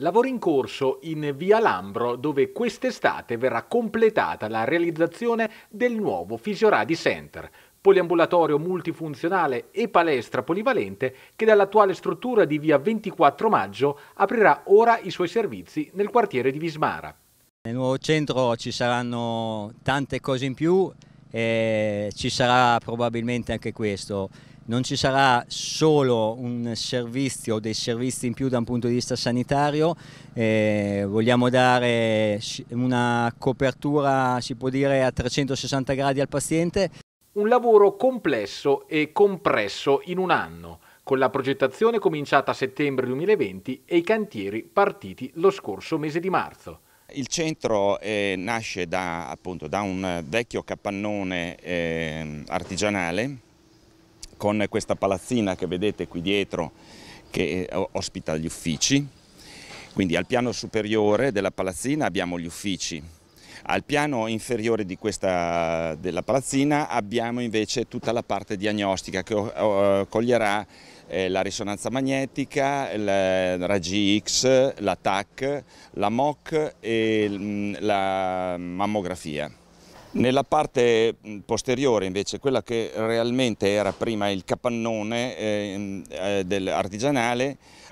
Lavori in corso in via Lambro dove quest'estate verrà completata la realizzazione del nuovo Fisioradi Center, poliambulatorio multifunzionale e palestra polivalente che dall'attuale struttura di via 24 maggio aprirà ora i suoi servizi nel quartiere di Vismara. Nel nuovo centro ci saranno tante cose in più e ci sarà probabilmente anche questo non ci sarà solo un servizio o dei servizi in più da un punto di vista sanitario, eh, vogliamo dare una copertura, si può dire, a 360 gradi al paziente. Un lavoro complesso e compresso in un anno, con la progettazione cominciata a settembre 2020 e i cantieri partiti lo scorso mese di marzo. Il centro eh, nasce da, appunto, da, un vecchio capannone eh, artigianale con questa palazzina che vedete qui dietro che eh, ospita gli uffici. Quindi al piano superiore della palazzina abbiamo gli uffici, al piano inferiore questa, della palazzina abbiamo invece tutta la parte diagnostica che coglierà eh, la risonanza magnetica, il eh, raggi X, la TAC, la MOC e mm, la mammografia. Nella parte mm, posteriore invece, quella che realmente era prima il capannone ehm, eh, del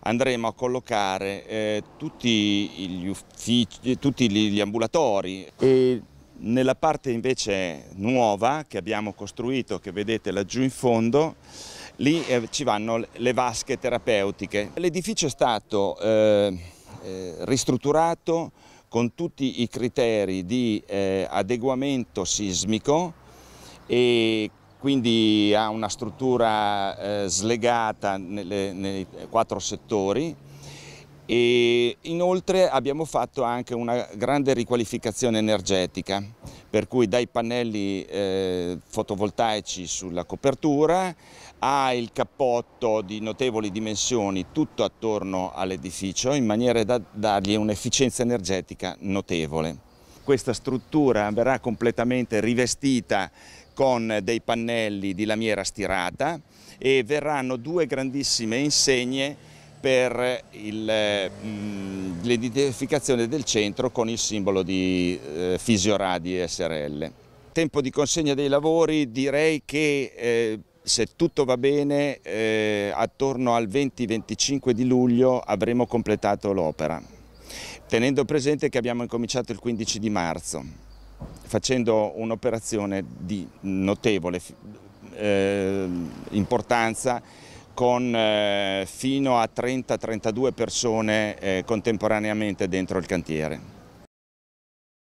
andremo a collocare eh, tutti, gli uffici, tutti gli ambulatori. E nella parte invece nuova che abbiamo costruito, che vedete laggiù in fondo, lì eh, ci vanno le vasche terapeutiche. L'edificio è stato eh, eh, ristrutturato con tutti i criteri di eh, adeguamento sismico e quindi ha una struttura eh, slegata nelle, nei quattro settori e inoltre abbiamo fatto anche una grande riqualificazione energetica, per cui dai pannelli eh, fotovoltaici sulla copertura al cappotto di notevoli dimensioni tutto attorno all'edificio in maniera da dargli un'efficienza energetica notevole. Questa struttura verrà completamente rivestita con dei pannelli di lamiera stirata e verranno due grandissime insegne per mm, l'identificazione del centro con il simbolo di eh, Fisioradi SRL. Tempo di consegna dei lavori direi che eh, se tutto va bene eh, attorno al 20-25 di luglio avremo completato l'opera, tenendo presente che abbiamo incominciato il 15 di marzo, facendo un'operazione di notevole eh, importanza con eh, fino a 30-32 persone eh, contemporaneamente dentro il cantiere.